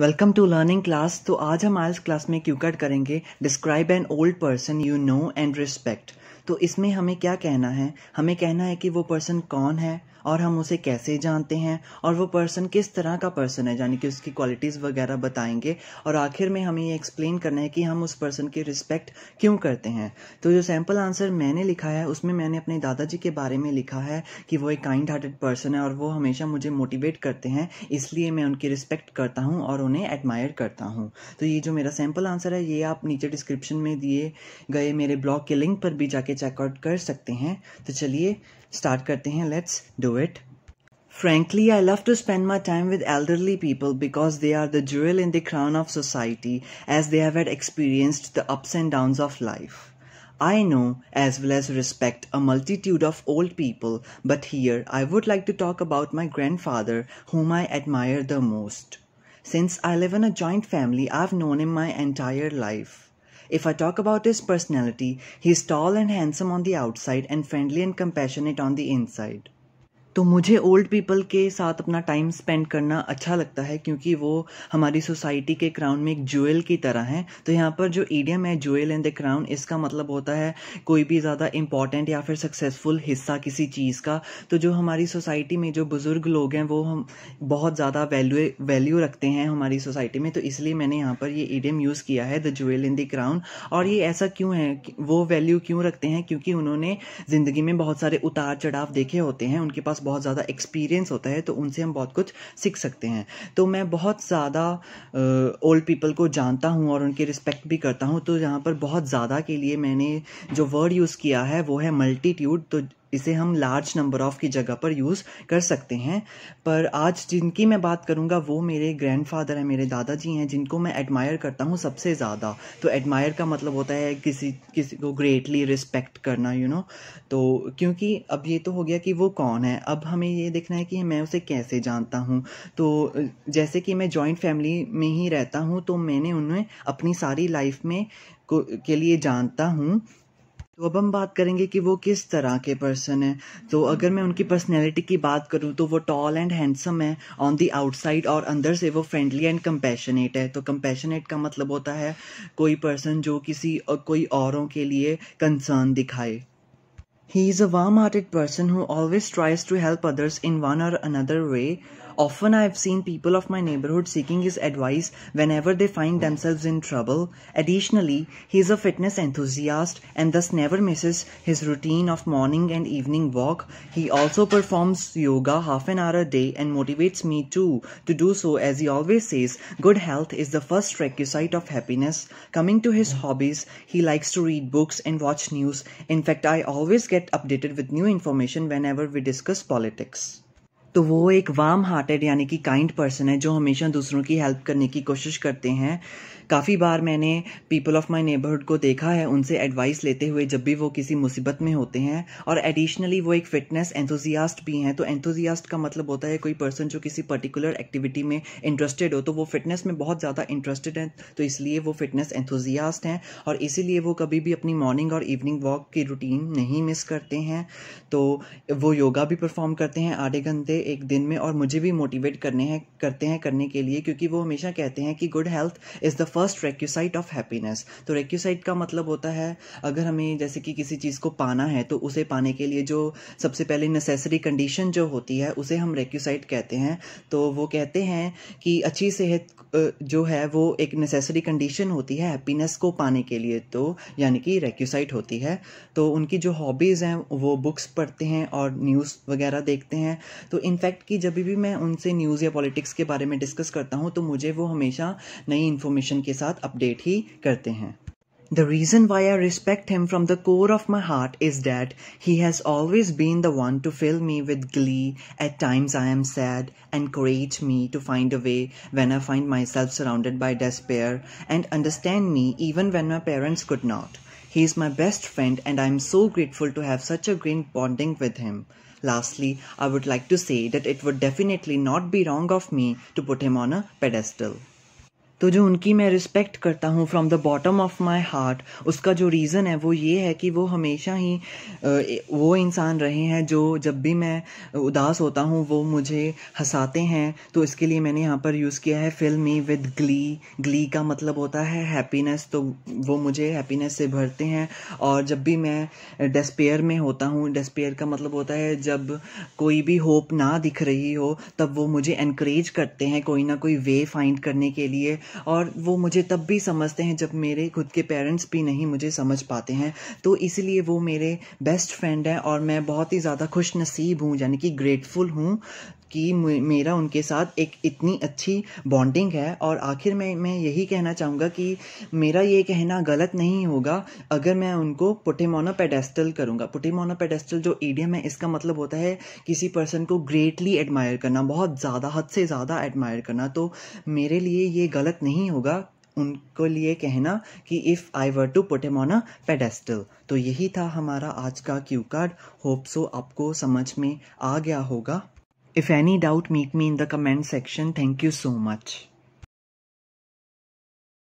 Welcome to learning class तो आज हम आयल्स क्लास में क्यू कट करेंगे describe an old person you know and respect तो इसमें हमें क्या कहना है हमें कहना है कि वो पर्सन कौन है और हम उसे कैसे जानते हैं और वो पर्सन किस तरह का पर्सन है यानी कि उसकी क्वालिटीज़ वगैरह बताएंगे और आखिर में हमें ये एक्सप्लेन करना है कि हम उस पर्सन की रिस्पेक्ट क्यों करते हैं तो जो सैम्पल आंसर मैंने लिखा है उसमें मैंने अपने दादाजी के बारे में लिखा है कि वो एक काइंड हार्टेड पर्सन है और वो हमेशा मुझे मोटिवेट करते हैं इसलिए मैं उनकी रिस्पेक्ट करता हूँ और उन्हें एडमायर करता हूँ तो ये जो मेरा सैम्पल आंसर है ये आप नीचे डिस्क्रिप्शन में दिए गए मेरे ब्लॉग के लिंक पर भी जाके चेकआउट कर सकते हैं तो चलिए स्टार्ट करते हैं let's do it. Frankly, I love to spend my time with elderly people because they are the jewel in the crown of society as they have had experienced the ups and downs of life. I know, as well as respect, a multitude of old people, but here I would like to talk about my grandfather, whom I admire the most. Since I live in a joint family, I've known him my entire life. If I talk about his personality, he's tall and handsome on the outside and friendly and compassionate on the inside. तो मुझे old people के साथ अपना time spend करना अच्छा लगता है क्योंकि वो हमारी सोसाइटी के क्राउन में एक ज्वेल की तरह हैं तो यहाँ पर जो ईडियम है ज्वेल एंड द क्राउन इसका मतलब होता है कोई भी ज़्यादा इंपॉर्टेंट या फिर सक्सेसफुल हिस्सा किसी चीज़ का तो जो हमारी सोसाइटी में जो बुज़ुर्ग लोग हैं वो हम बहुत ज़्यादा वैल्यू वैल्यू रखते हैं हमारी सोसाइटी में तो इसलिए मैंने यहाँ पर ये ईडियम यूज़ किया है the jewel in the crown और ये ऐसा क्यों है वो वैल्यू क्यों रखते हैं क्योंकि उन्होंने ज़िंदगी में बहुत सारे उतार चढ़ाव देखे होते हैं उनके पास बहुत ज़्यादा एक्सपीरियंस होता है तो उनसे हम बहुत कुछ सीख सकते हैं तो मैं बहुत ज़्यादा ओल्ड पीपल को जानता हूँ और उनकी रिस्पेक्ट भी करता हूँ तो यहाँ पर बहुत ज़्यादा के लिए मैंने जो वर्ड यूज़ किया है वो है मल्टीट्यूड तो इसे हम लार्ज नंबर ऑफ की जगह पर यूज़ कर सकते हैं पर आज जिनकी मैं बात करूँगा वो मेरे ग्रैंडफादर हैं मेरे दादाजी हैं जिनको मैं एडमायर करता हूँ सबसे ज़्यादा तो एडमायर का मतलब होता है किसी किसी को ग्रेटली रिस्पेक्ट करना यू you नो know? तो क्योंकि अब ये तो हो गया कि वो कौन है अब हमें ये देखना है कि मैं उसे कैसे जानता हूँ तो जैसे कि मैं जॉइंट फैमिली में ही रहता हूँ तो मैंने उन्हें अपनी सारी लाइफ में के लिए जानता हूँ तो अब हम बात करेंगे कि वो किस तरह के पर्सन है तो अगर मैं उनकी पर्सनैलिटी की बात करूँ तो वो टॉल एंड हैंडसम है ऑन दी आउटसाइड और अंदर से वो फ्रेंडली एंड कम्पेशनेट है तो कम्पेशनेट का मतलब होता है कोई पर्सन जो किसी कोई औरों के लिए कंसर्न दिखाए he is a warm hearted person who always tries to help others in one और another way Often I have seen people of my neighborhood seeking his advice whenever they find themselves in trouble. Additionally, he is a fitness enthusiast and thus never misses his routine of morning and evening walk. He also performs yoga half an hour a day and motivates me too to do so as he always says, good health is the first requisite of happiness. Coming to his hobbies, he likes to read books and watch news. In fact, I always get updated with new information whenever we discuss politics. तो वो एक warm hearted यानी कि kind person है जो हमेशा दूसरों की हेल्प करने की कोशिश करते हैं काफ़ी बार मैंने पीपल ऑफ माई नेबरहुड को देखा है उनसे एडवाइस लेते हुए जब भी वो किसी मुसीबत में होते हैं और एडिशनली वो एक फिटनेस एंथोजियास्ट भी हैं तो एंथोजियास्ट का मतलब होता है कोई पर्सन जो किसी पर्टिकुलर एक्टिविटी में इंटरेस्टेड हो तो वो फिटनेस में बहुत ज़्यादा इंटरेस्टेड हैं तो इसलिए वो फिटनेस एंथोजियास्ट हैं और इसीलिए वो कभी भी अपनी मॉर्निंग और इवनिंग वॉक की रूटीन नहीं मिस करते हैं तो वो योगा भी परफॉर्म करते हैं आधे घंटे एक दिन में और मुझे भी मोटिवेट करने हैं करते हैं करने के लिए क्योंकि वो हमेशा कहते हैं कि good health is the first first requisite of happiness तो रेक्यूसाइट का मतलब होता है अगर हमें जैसे कि किसी चीज़ को पाना है तो उसे पाने के लिए जो सबसे पहले नेसेसरी कंडीशन जो होती है उसे हम रेक्यूसाइट कहते हैं तो वो कहते हैं कि अच्छी सेहत जो है वो एक नेसेसरी कंडीशन होती है हैप्पीनेस को पाने के लिए तो यानी कि रेक्यूसाइट होती है तो उनकी जो हॉबीज़ हैं वो बुक्स पढ़ते हैं और न्यूज़ वगैरह देखते हैं तो इनफैक्ट कि जब भी मैं उनसे न्यूज़ या पॉलिटिक्स के बारे में डिस्कस करता हूँ तो मुझे वो हमेशा नई इन्फॉर्मेशन इन्फॉर्मेशन के साथ अपडेट ही करते हैं The reason why I respect him from the core of my heart is that he has always been the one to fill me with glee. At times I am sad, encourage me to find a way when I find myself surrounded by despair, and understand me even when my parents could not. He is my best friend, and I am so grateful to have such a great bonding with him. Lastly, I would like to say that it would definitely not be wrong of me to put him on a pedestal. तो जो उनकी मैं respect करता हूँ from the bottom of my heart उसका जो reason है वो ये है कि वो हमेशा ही वो इंसान रहे हैं जो जब भी मैं उदास होता हूँ वो मुझे हंसाते हैं तो इसके लिए मैंने यहाँ पर यूज़ किया है फिल्मी विद ग्ली ग्ली का मतलब होता है हैप्पीनेस तो वो मुझे हैप्पीनेस से भरते हैं और जब भी मैं डेस्पेयर में होता हूँ डेस्पेयर का मतलब होता है जब कोई भी होप ना दिख रही हो तब वो मुझे इनक्रेज करते हैं कोई ना कोई वे फाइंड करने के लिए और वो मुझे तब भी समझते हैं जब मेरे खुद के पेरेंट्स भी नहीं मुझे समझ पाते हैं तो इसीलिए वो मेरे बेस्ट फ्रेंड हैं और मैं बहुत ही ज़्यादा खुश नसीब हूँ यानी कि ग्रेटफुल हूँ कि मेरा उनके साथ एक इतनी अच्छी बॉन्डिंग है और आखिर में मैं यही कहना चाहूँगा कि मेरा ये कहना गलत नहीं होगा अगर मैं उनको पुटेमोना पेडेस्टल करूँगा पुटेमोना पेडेस्टल जो ईडियम है इसका मतलब होता है किसी पर्सन को ग्रेटली एडमायर करना बहुत ज़्यादा हद से ज़्यादा एडमायर करना तो मेरे लिए ये गलत नहीं होगा उनको लिए कहना कि if I were to put M on a pedestal तो यही था हमारा आज का क्यू कार्ड होप सो आपको समझ में आ गया होगा If any doubt, meet me in the comment section. Thank you so much.